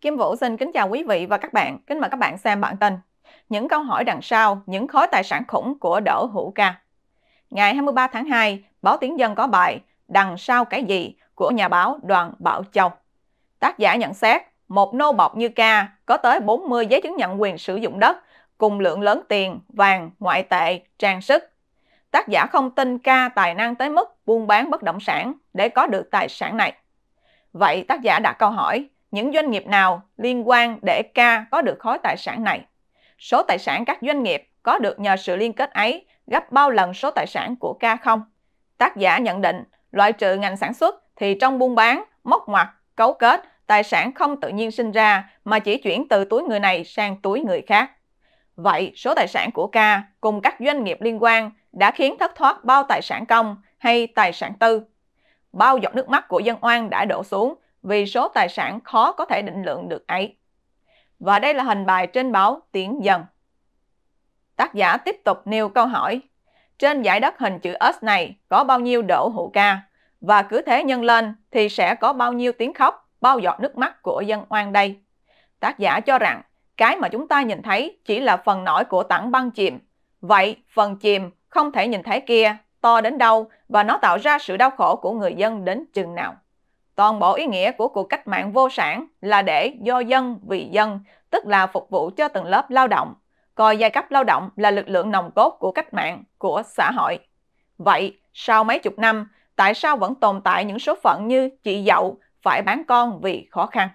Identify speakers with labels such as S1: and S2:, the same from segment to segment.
S1: Kim Vũ xin kính chào quý vị và các bạn. Kính mời các bạn xem bản tin. Những câu hỏi đằng sau những khối tài sản khủng của Đỗ Hữu Ca. Ngày 23 tháng 2, báo Tiếng Dân có bài Đằng sau cái gì của nhà báo Đoàn Bảo Châu. Tác giả nhận xét, một nô bọc như ca có tới 40 giấy chứng nhận quyền sử dụng đất cùng lượng lớn tiền, vàng, ngoại tệ, trang sức. Tác giả không tin ca tài năng tới mức buôn bán bất động sản để có được tài sản này. Vậy tác giả đặt câu hỏi, những doanh nghiệp nào liên quan để K có được khối tài sản này. Số tài sản các doanh nghiệp có được nhờ sự liên kết ấy gấp bao lần số tài sản của k không? Tác giả nhận định, loại trừ ngành sản xuất thì trong buôn bán, móc ngoặt, cấu kết, tài sản không tự nhiên sinh ra mà chỉ chuyển từ túi người này sang túi người khác. Vậy, số tài sản của K cùng các doanh nghiệp liên quan đã khiến thất thoát bao tài sản công hay tài sản tư. Bao giọt nước mắt của dân oan đã đổ xuống vì số tài sản khó có thể định lượng được ấy. Và đây là hình bài trên báo Tiến Dân. Tác giả tiếp tục nêu câu hỏi. Trên giải đất hình chữ S này có bao nhiêu đỗ hữu ca? Và cứ thế nhân lên thì sẽ có bao nhiêu tiếng khóc, bao giọt nước mắt của dân oan đây? Tác giả cho rằng cái mà chúng ta nhìn thấy chỉ là phần nổi của tảng băng chìm. Vậy phần chìm không thể nhìn thấy kia to đến đâu và nó tạo ra sự đau khổ của người dân đến chừng nào. Toàn bộ ý nghĩa của cuộc cách mạng vô sản là để do dân vì dân, tức là phục vụ cho tầng lớp lao động, coi giai cấp lao động là lực lượng nòng cốt của cách mạng, của xã hội. Vậy, sau mấy chục năm, tại sao vẫn tồn tại những số phận như chị dậu phải bán con vì khó khăn?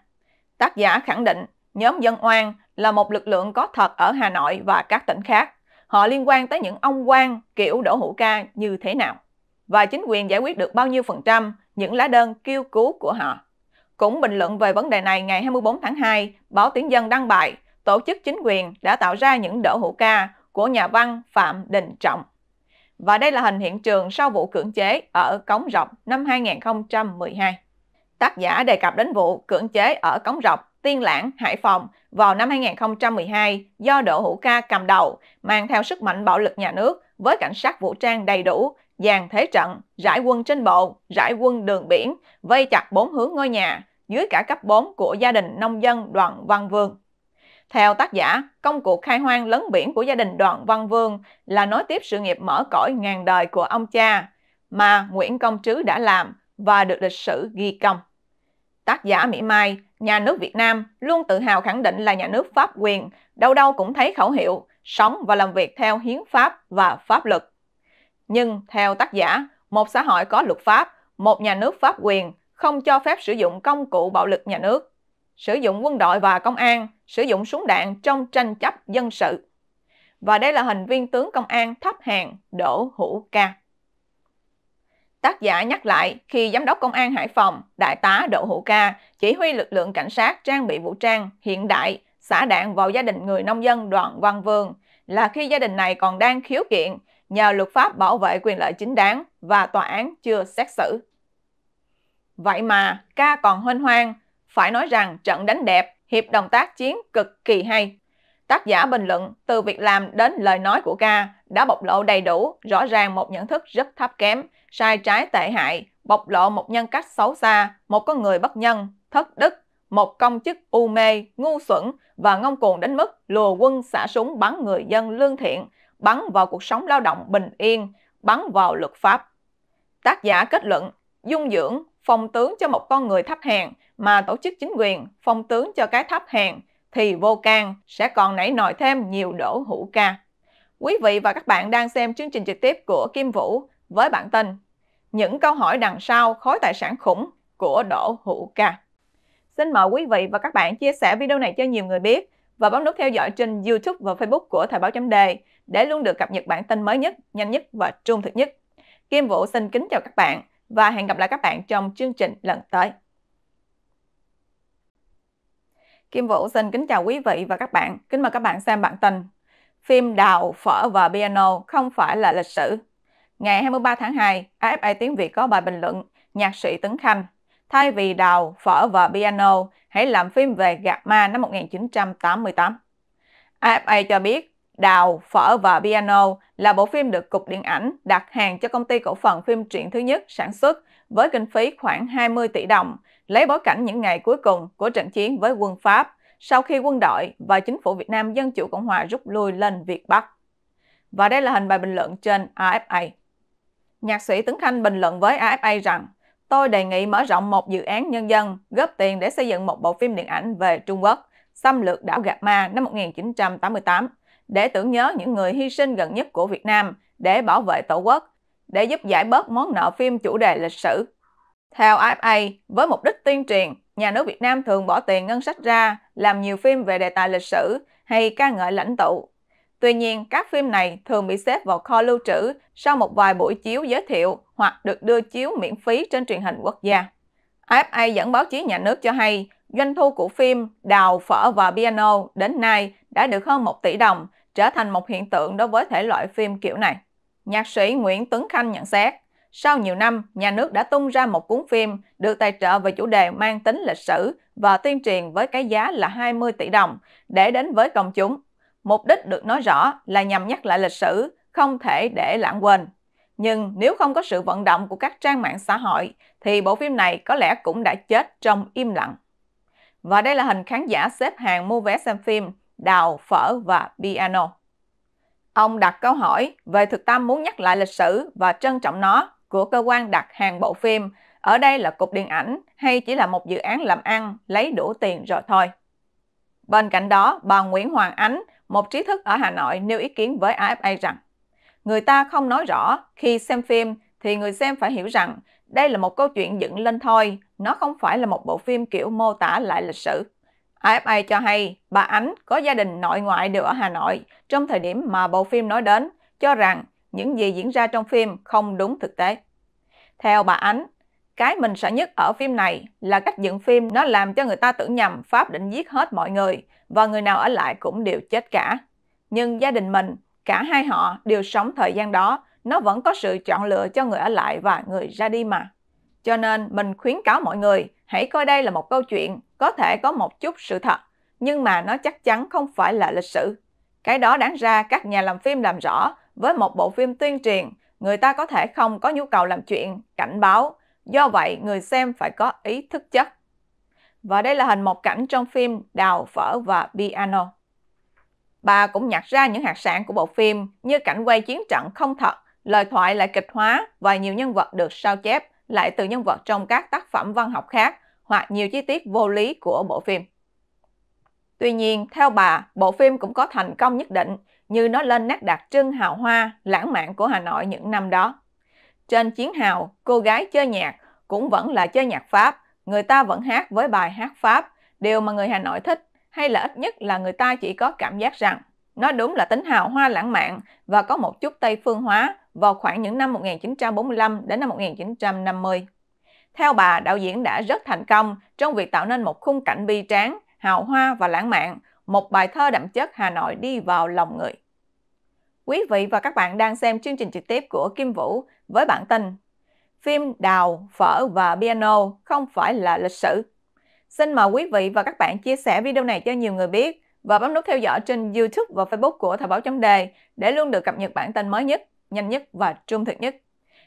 S1: Tác giả khẳng định nhóm dân oan là một lực lượng có thật ở Hà Nội và các tỉnh khác. Họ liên quan tới những ông quan kiểu đổ Hữu Ca như thế nào? và chính quyền giải quyết được bao nhiêu phần trăm những lá đơn kêu cứu của họ. Cũng bình luận về vấn đề này ngày 24 tháng 2, báo Tiếng Dân đăng bài tổ chức chính quyền đã tạo ra những đỡ hữu ca của nhà văn Phạm Đình Trọng. Và đây là hình hiện trường sau vụ cưỡng chế ở Cống Rọc năm 2012. Tác giả đề cập đến vụ cưỡng chế ở Cống Rọc, Tiên Lãng, Hải Phòng vào năm 2012 do Đỗ Hữu Ca cầm đầu, mang theo sức mạnh bạo lực nhà nước với cảnh sát vũ trang đầy đủ dàn thế trận, rải quân trên bộ, rải quân đường biển, vây chặt bốn hướng ngôi nhà, dưới cả cấp 4 của gia đình nông dân Đoàn Văn Vương. Theo tác giả, công cuộc khai hoang lấn biển của gia đình Đoàn Văn Vương là nối tiếp sự nghiệp mở cõi ngàn đời của ông cha mà Nguyễn Công Trứ đã làm và được lịch sử ghi công. Tác giả Mỹ Mai, nhà nước Việt Nam luôn tự hào khẳng định là nhà nước pháp quyền, đâu đâu cũng thấy khẩu hiệu, sống và làm việc theo hiến pháp và pháp luật. Nhưng theo tác giả, một xã hội có luật pháp, một nhà nước pháp quyền không cho phép sử dụng công cụ bạo lực nhà nước, sử dụng quân đội và công an, sử dụng súng đạn trong tranh chấp dân sự. Và đây là hình viên tướng công an thấp hàng Đỗ Hữu Ca. Tác giả nhắc lại khi Giám đốc Công an Hải Phòng, Đại tá Đỗ Hữu Ca chỉ huy lực lượng cảnh sát trang bị vũ trang hiện đại xả đạn vào gia đình người nông dân Đoàn Văn Vương là khi gia đình này còn đang khiếu kiện nhờ luật pháp bảo vệ quyền lợi chính đáng và tòa án chưa xét xử. Vậy mà, ca còn hoanh hoang, phải nói rằng trận đánh đẹp, hiệp đồng tác chiến cực kỳ hay. Tác giả bình luận từ việc làm đến lời nói của ca đã bộc lộ đầy đủ, rõ ràng một nhận thức rất thấp kém, sai trái tệ hại, bộc lộ một nhân cách xấu xa, một con người bất nhân, thất đức, một công chức u mê, ngu xuẩn và ngông cuồng đến mức lùa quân xả súng bắn người dân lương thiện, bắn vào cuộc sống lao động bình yên, bắn vào luật pháp. Tác giả kết luận, dung dưỡng, phong tướng cho một con người thấp hèn mà tổ chức chính quyền phong tướng cho cái thấp hèn thì vô can sẽ còn nảy nòi thêm nhiều đổ hữu ca. Quý vị và các bạn đang xem chương trình trực tiếp của Kim Vũ với bản tin Những câu hỏi đằng sau khối tài sản khủng của đổ Hữu Ca. Xin mời quý vị và các bạn chia sẻ video này cho nhiều người biết và bấm nút theo dõi trên YouTube và Facebook của Thời báo chấm đề để luôn được cập nhật bản tin mới nhất, nhanh nhất và trung thực nhất. Kim Vũ xin kính chào các bạn và hẹn gặp lại các bạn trong chương trình lần tới. Kim Vũ xin kính chào quý vị và các bạn. Kính mời các bạn xem bản tin Phim Đào, Phở và Piano không phải là lịch sử. Ngày 23 tháng 2, AFA Tiếng Việt có bài bình luận Nhạc sĩ Tấn Khanh Thay vì đào, phở và piano, hãy làm phim về gạt ma năm 1988. AFA cho biết Đào, Phở và Piano là bộ phim được Cục Điện ảnh đặt hàng cho công ty cổ phần phim truyện thứ nhất sản xuất với kinh phí khoảng 20 tỷ đồng, lấy bối cảnh những ngày cuối cùng của trận chiến với quân Pháp sau khi quân đội và chính phủ Việt Nam Dân Chủ Cộng Hòa rút lui lên Việt Bắc. Và đây là hình bài bình luận trên AFA. Nhạc sĩ Tấn Khanh bình luận với AFA rằng Tôi đề nghị mở rộng một dự án nhân dân góp tiền để xây dựng một bộ phim điện ảnh về Trung Quốc, xâm lược đảo Gạc Ma năm 1988 để tưởng nhớ những người hy sinh gần nhất của Việt Nam để bảo vệ Tổ quốc, để giúp giải bớt món nợ phim chủ đề lịch sử. Theo AFA, với mục đích tuyên truyền, nhà nước Việt Nam thường bỏ tiền ngân sách ra làm nhiều phim về đề tài lịch sử hay ca ngợi lãnh tụ. Tuy nhiên, các phim này thường bị xếp vào kho lưu trữ sau một vài buổi chiếu giới thiệu hoặc được đưa chiếu miễn phí trên truyền hình quốc gia. AFA dẫn báo chí nhà nước cho hay, doanh thu của phim Đào, Phở và Piano đến nay đã được hơn 1 tỷ đồng trở thành một hiện tượng đối với thể loại phim kiểu này. Nhạc sĩ Nguyễn Tuấn Khanh nhận xét, sau nhiều năm, nhà nước đã tung ra một cuốn phim được tài trợ về chủ đề mang tính lịch sử và tuyên truyền với cái giá là 20 tỷ đồng để đến với công chúng. Mục đích được nói rõ là nhằm nhắc lại lịch sử, không thể để lãng quên. Nhưng nếu không có sự vận động của các trang mạng xã hội, thì bộ phim này có lẽ cũng đã chết trong im lặng. Và đây là hình khán giả xếp hàng mua vé xem phim đào, phở và piano. Ông đặt câu hỏi về thực tâm muốn nhắc lại lịch sử và trân trọng nó của cơ quan đặt hàng bộ phim, ở đây là cục điện ảnh hay chỉ là một dự án làm ăn lấy đủ tiền rồi thôi. Bên cạnh đó, bà Nguyễn Hoàng Ánh, một trí thức ở Hà Nội nêu ý kiến với AFA rằng người ta không nói rõ khi xem phim thì người xem phải hiểu rằng đây là một câu chuyện dựng lên thôi, nó không phải là một bộ phim kiểu mô tả lại lịch sử. AFA cho hay bà Ánh có gia đình nội ngoại đều ở Hà Nội trong thời điểm mà bộ phim nói đến, cho rằng những gì diễn ra trong phim không đúng thực tế. Theo bà Ánh, cái mình sợ nhất ở phim này là cách dựng phim nó làm cho người ta tưởng nhầm Pháp định giết hết mọi người và người nào ở lại cũng đều chết cả. Nhưng gia đình mình, cả hai họ đều sống thời gian đó, nó vẫn có sự chọn lựa cho người ở lại và người ra đi mà. Cho nên mình khuyến cáo mọi người hãy coi đây là một câu chuyện có thể có một chút sự thật, nhưng mà nó chắc chắn không phải là lịch sử. Cái đó đáng ra các nhà làm phim làm rõ với một bộ phim tuyên truyền, người ta có thể không có nhu cầu làm chuyện, cảnh báo. Do vậy, người xem phải có ý thức chất. Và đây là hình một cảnh trong phim Đào, Phở và Piano. Bà cũng nhặt ra những hạt sản của bộ phim như cảnh quay chiến trận không thật, lời thoại lại kịch hóa và nhiều nhân vật được sao chép lại từ nhân vật trong các tác phẩm văn học khác hoặc nhiều chi tiết vô lý của bộ phim. Tuy nhiên, theo bà, bộ phim cũng có thành công nhất định như nó lên nét đặc trưng hào hoa, lãng mạn của Hà Nội những năm đó. Trên chiến hào, cô gái chơi nhạc cũng vẫn là chơi nhạc Pháp, người ta vẫn hát với bài hát Pháp, điều mà người Hà Nội thích, hay là ít nhất là người ta chỉ có cảm giác rằng nó đúng là tính hào hoa lãng mạn và có một chút Tây phương hóa vào khoảng những năm 1945 đến năm 1950. Theo bà, đạo diễn đã rất thành công trong việc tạo nên một khung cảnh bi tráng, hào hoa và lãng mạn, một bài thơ đậm chất Hà Nội đi vào lòng người. Quý vị và các bạn đang xem chương trình trực tiếp của Kim Vũ với bản tin Phim Đào, Phở và Piano không phải là lịch sử. Xin mời quý vị và các bạn chia sẻ video này cho nhiều người biết và bấm nút theo dõi trên YouTube và Facebook của Thời báo chấm đề để luôn được cập nhật bản tin mới nhất, nhanh nhất và trung thực nhất.